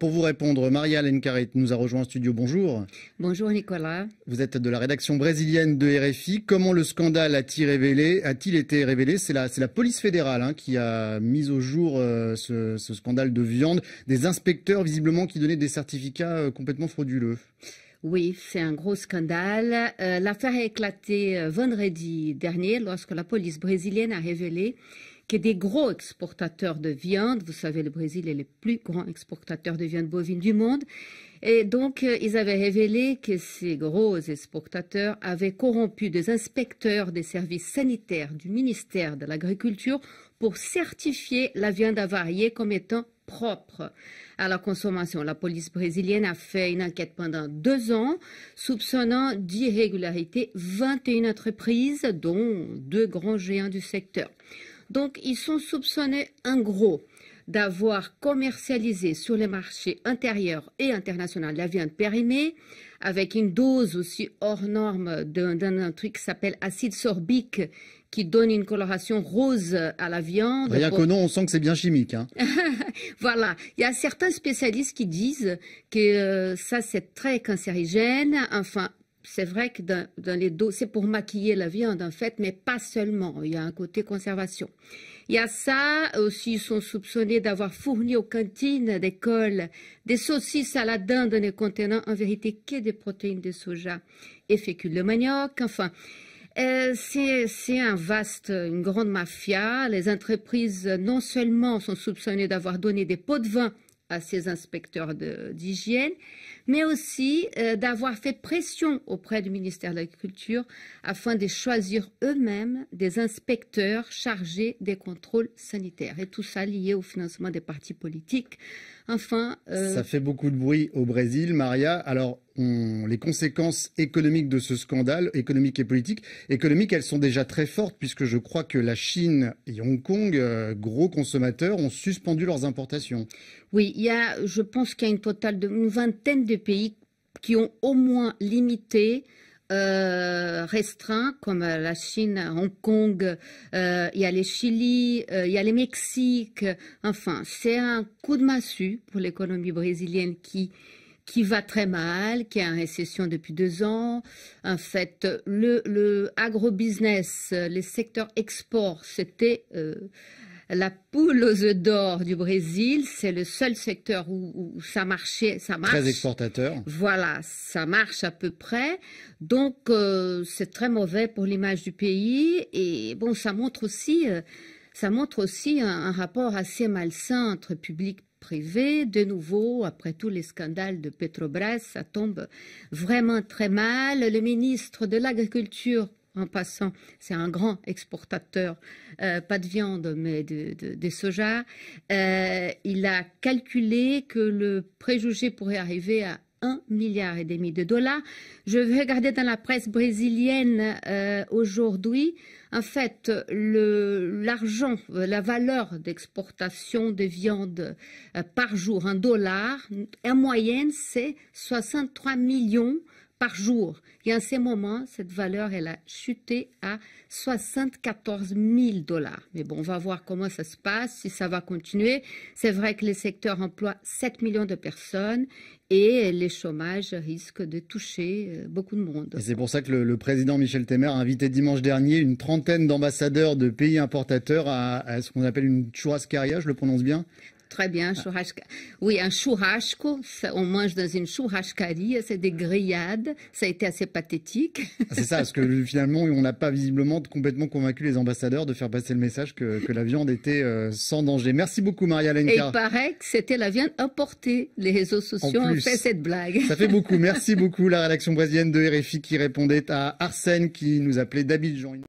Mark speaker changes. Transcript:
Speaker 1: Pour vous répondre, Maria Lencaret nous a rejoint en studio. Bonjour.
Speaker 2: Bonjour Nicolas.
Speaker 1: Vous êtes de la rédaction brésilienne de RFI. Comment le scandale a-t-il été révélé C'est la, police fédérale hein, qui a mis au jour euh, ce, scandale de viande. Des inspecteurs visiblement qui donnaient des certificats euh, complètement frauduleux.
Speaker 2: Oui, c'est un gros scandale. Euh, l'affaire a éclaté vendredi dernier lorsque la police brésilienne a révélé qui des gros exportateurs de viande. Vous savez, le Brésil est le plus grand exportateur de viande bovine du monde. Et donc, euh, ils avaient révélé que ces gros exportateurs avaient corrompu des inspecteurs des services sanitaires du ministère de l'Agriculture pour certifier la viande avariée comme étant propre à la consommation. La police brésilienne a fait une enquête pendant deux ans, soupçonnant d'irrégularité 21 entreprises, dont deux grands géants du secteur. Donc, ils sont soupçonnés en gros d'avoir commercialisé sur les marchés intérieurs et internationaux la viande périmée, avec une dose aussi hors norme d'un truc qui s'appelle acide sorbique, qui donne une coloration rose à la viande. Rien que non,
Speaker 1: on sent que c'est bien chimique. Hein.
Speaker 2: voilà. Il y a certains spécialistes qui disent que euh, ça, c'est très cancérigène. Enfin, c'est vrai que dans, les dos, c'est pour maquiller la viande en fait, mais pas seulement. Il y a un côté conservation. Il y a ça aussi, ils sont soupçonnés d'avoir fourni aux cantines d'école des saucisses à la dinde ne contenant en vérité que des protéines de soja et fécule de manioc. Enfin, euh, c'est un vaste, une grande mafia. Les entreprises non seulement sont soupçonnées d'avoir donné des pots de vin à ces inspecteurs d'hygiène, mais aussi euh, d'avoir fait pression auprès du ministère de l'Agriculture afin de choisir eux-mêmes des inspecteurs chargés des contrôles sanitaires. Et tout ça lié au financement des partis politiques. Enfin. Euh, ça
Speaker 1: fait beaucoup de bruit au Brésil, Maria. Alors, on... les conséquences économiques de ce scandale, économiques et politiques, économiques, elles sont déjà très fortes puisque je crois que la Chine et Hong Kong, euh, gros consommateurs, ont suspendu leurs importations.
Speaker 2: Oui, il y a, je pense qu'il y a une totale de une vingtaine de pays qui ont au moins limité euh, restreint, comme la Chine, Hong Kong, euh, il y a les Chili, euh, il y a le Mexique. Enfin, c'est un coup de massue pour l'économie brésilienne qui qui va très mal, qui est en récession depuis deux ans. En fait, le, le agrobusiness, les secteurs export, c'était la poule aux œufs d'or du Brésil. C'est le seul secteur où, ça marchait, ça marche. Très exportateur. Voilà, ça marche à peu près. Donc, euh, c'est très mauvais pour l'image du pays. Et bon, ça montre aussi, euh, ça montre aussi un, rapport assez malsain entre public privé. De nouveau, après tous les scandales de Petrobras, ça tombe vraiment très mal. Le ministre de l'Agriculture en passant. C'est un grand exportateur, euh, pas de viande, mais de, soja. Euh, il a calculé que le préjugé pourrait arriver à 1 milliard et demi de dollars. Je vais regarder dans la presse brésilienne euh, aujourd'hui. En fait, l'argent, la valeur d'exportation de viande par jour un dollar, en moyenne, c'est 63 millions par jour. Et en ces moments, cette valeur, elle a chuté à 74 000 dollars. Mais bon, on va voir comment ça se passe, si ça va continuer. C'est vrai que les secteurs emploient 7 millions de personnes et les chômages risquent de toucher euh, beaucoup de monde.
Speaker 1: C'est pour ça que le, président Michel Temer a invité dimanche dernier une trentaine d'ambassadeurs de pays importateurs à, ce qu'on appelle une churrascaria, je le prononce bien
Speaker 2: Très bien, ah. churrasca. Oui, un churrasco, on mange dans une churrascaria, c'est des grillades, ça a été assez pathétique.
Speaker 1: Ah, c'est ça, parce que euh, finalement, on n'a pas visiblement complètement convaincu les ambassadeurs de faire passer le message que, la viande était euh, sans danger. Merci beaucoup, Maria Lenka. Et il
Speaker 2: paraît que c'était la viande importée. Les réseaux sociaux ont fait cette blague. Ça
Speaker 1: fait beaucoup. Merci beaucoup, la rédaction brésilienne de RFI qui répondait à Arsène qui nous appelait d'Abidjan.